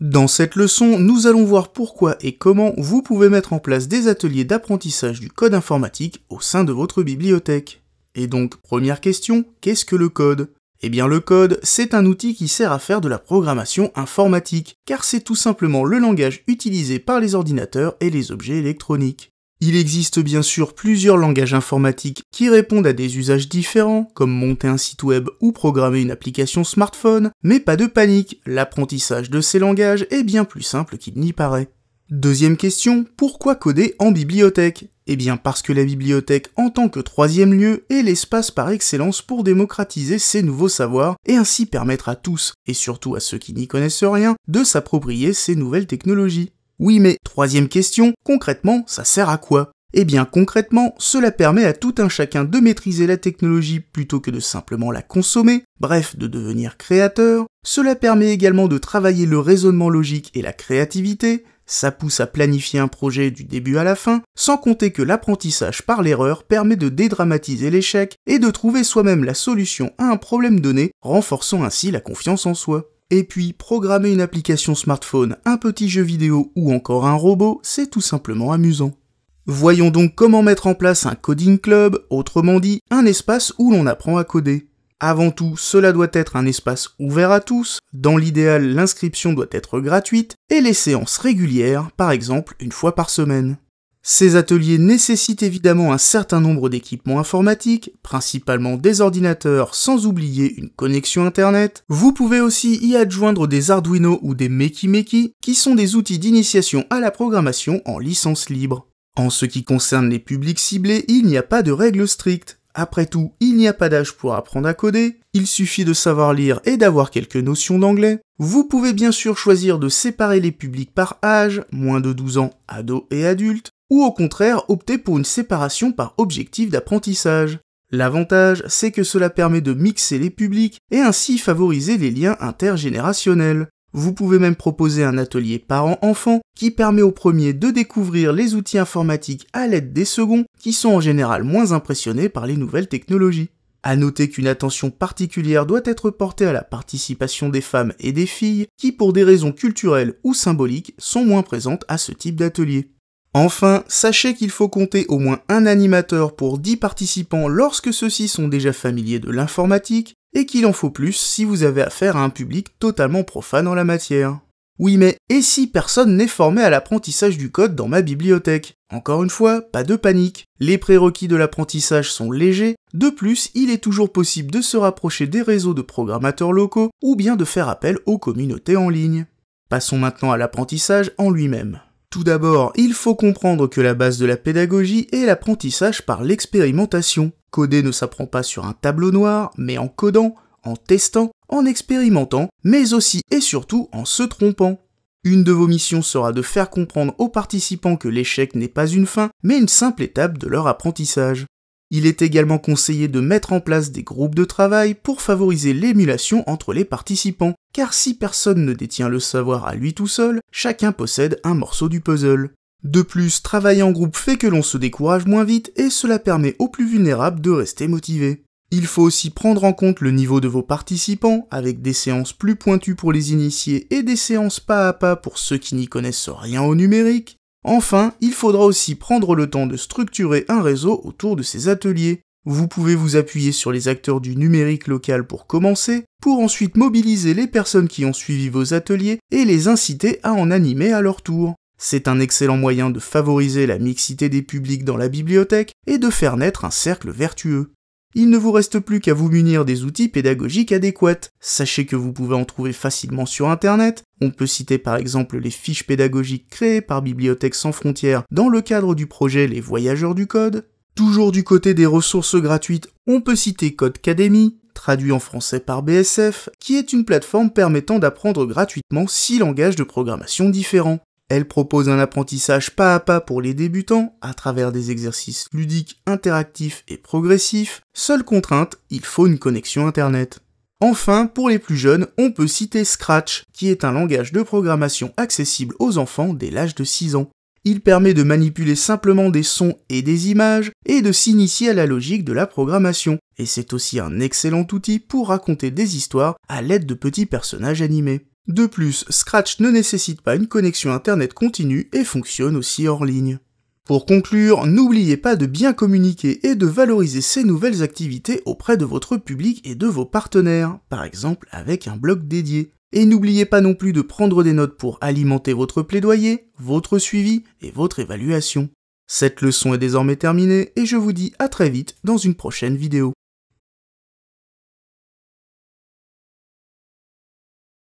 Dans cette leçon, nous allons voir pourquoi et comment vous pouvez mettre en place des ateliers d'apprentissage du code informatique au sein de votre bibliothèque. Et donc, première question, qu'est-ce que le code Eh bien le code, c'est un outil qui sert à faire de la programmation informatique, car c'est tout simplement le langage utilisé par les ordinateurs et les objets électroniques. Il existe bien sûr plusieurs langages informatiques qui répondent à des usages différents, comme monter un site web ou programmer une application smartphone, mais pas de panique, l'apprentissage de ces langages est bien plus simple qu'il n'y paraît. Deuxième question, pourquoi coder en bibliothèque Eh bien parce que la bibliothèque en tant que troisième lieu est l'espace par excellence pour démocratiser ces nouveaux savoirs et ainsi permettre à tous, et surtout à ceux qui n'y connaissent rien, de s'approprier ces nouvelles technologies. Oui, mais troisième question, concrètement, ça sert à quoi eh bien concrètement, cela permet à tout un chacun de maîtriser la technologie plutôt que de simplement la consommer, bref, de devenir créateur. Cela permet également de travailler le raisonnement logique et la créativité. Ça pousse à planifier un projet du début à la fin, sans compter que l'apprentissage par l'erreur permet de dédramatiser l'échec et de trouver soi-même la solution à un problème donné, renforçant ainsi la confiance en soi. Et puis, programmer une application smartphone, un petit jeu vidéo ou encore un robot, c'est tout simplement amusant. Voyons donc comment mettre en place un coding club, autrement dit, un espace où l'on apprend à coder. Avant tout, cela doit être un espace ouvert à tous, dans l'idéal l'inscription doit être gratuite, et les séances régulières, par exemple une fois par semaine. Ces ateliers nécessitent évidemment un certain nombre d'équipements informatiques, principalement des ordinateurs, sans oublier une connexion Internet. Vous pouvez aussi y adjoindre des Arduino ou des Makey, qui sont des outils d'initiation à la programmation en licence libre. En ce qui concerne les publics ciblés, il n'y a pas de règles strictes. Après tout, il n'y a pas d'âge pour apprendre à coder, il suffit de savoir lire et d'avoir quelques notions d'anglais. Vous pouvez bien sûr choisir de séparer les publics par âge, moins de 12 ans, ados et adultes, ou au contraire opter pour une séparation par objectif d'apprentissage. L'avantage, c'est que cela permet de mixer les publics et ainsi favoriser les liens intergénérationnels. Vous pouvez même proposer un atelier parent-enfant qui permet aux premiers de découvrir les outils informatiques à l'aide des seconds qui sont en général moins impressionnés par les nouvelles technologies. À noter qu'une attention particulière doit être portée à la participation des femmes et des filles qui pour des raisons culturelles ou symboliques sont moins présentes à ce type d'atelier. Enfin, sachez qu'il faut compter au moins un animateur pour 10 participants lorsque ceux-ci sont déjà familiers de l'informatique, et qu'il en faut plus si vous avez affaire à un public totalement profane en la matière. Oui mais, et si personne n'est formé à l'apprentissage du code dans ma bibliothèque Encore une fois, pas de panique, les prérequis de l'apprentissage sont légers, de plus, il est toujours possible de se rapprocher des réseaux de programmateurs locaux ou bien de faire appel aux communautés en ligne. Passons maintenant à l'apprentissage en lui-même. Tout d'abord, il faut comprendre que la base de la pédagogie est l'apprentissage par l'expérimentation. Coder ne s'apprend pas sur un tableau noir, mais en codant, en testant, en expérimentant, mais aussi et surtout en se trompant. Une de vos missions sera de faire comprendre aux participants que l'échec n'est pas une fin, mais une simple étape de leur apprentissage. Il est également conseillé de mettre en place des groupes de travail pour favoriser l'émulation entre les participants, car si personne ne détient le savoir à lui tout seul, chacun possède un morceau du puzzle. De plus, travailler en groupe fait que l'on se décourage moins vite et cela permet aux plus vulnérables de rester motivés. Il faut aussi prendre en compte le niveau de vos participants, avec des séances plus pointues pour les initiés et des séances pas à pas pour ceux qui n'y connaissent rien au numérique, Enfin, il faudra aussi prendre le temps de structurer un réseau autour de ces ateliers. Vous pouvez vous appuyer sur les acteurs du numérique local pour commencer, pour ensuite mobiliser les personnes qui ont suivi vos ateliers et les inciter à en animer à leur tour. C'est un excellent moyen de favoriser la mixité des publics dans la bibliothèque et de faire naître un cercle vertueux. Il ne vous reste plus qu'à vous munir des outils pédagogiques adéquats. Sachez que vous pouvez en trouver facilement sur Internet. On peut citer par exemple les fiches pédagogiques créées par Bibliothèque sans frontières dans le cadre du projet Les Voyageurs du Code. Toujours du côté des ressources gratuites, on peut citer Codecademy, traduit en français par BSF, qui est une plateforme permettant d'apprendre gratuitement six langages de programmation différents. Elle propose un apprentissage pas à pas pour les débutants à travers des exercices ludiques, interactifs et progressifs. Seule contrainte, il faut une connexion Internet. Enfin, pour les plus jeunes, on peut citer Scratch, qui est un langage de programmation accessible aux enfants dès l'âge de 6 ans. Il permet de manipuler simplement des sons et des images et de s'initier à la logique de la programmation. Et c'est aussi un excellent outil pour raconter des histoires à l'aide de petits personnages animés. De plus, Scratch ne nécessite pas une connexion Internet continue et fonctionne aussi hors ligne. Pour conclure, n'oubliez pas de bien communiquer et de valoriser ces nouvelles activités auprès de votre public et de vos partenaires, par exemple avec un blog dédié. Et n'oubliez pas non plus de prendre des notes pour alimenter votre plaidoyer, votre suivi et votre évaluation. Cette leçon est désormais terminée et je vous dis à très vite dans une prochaine vidéo.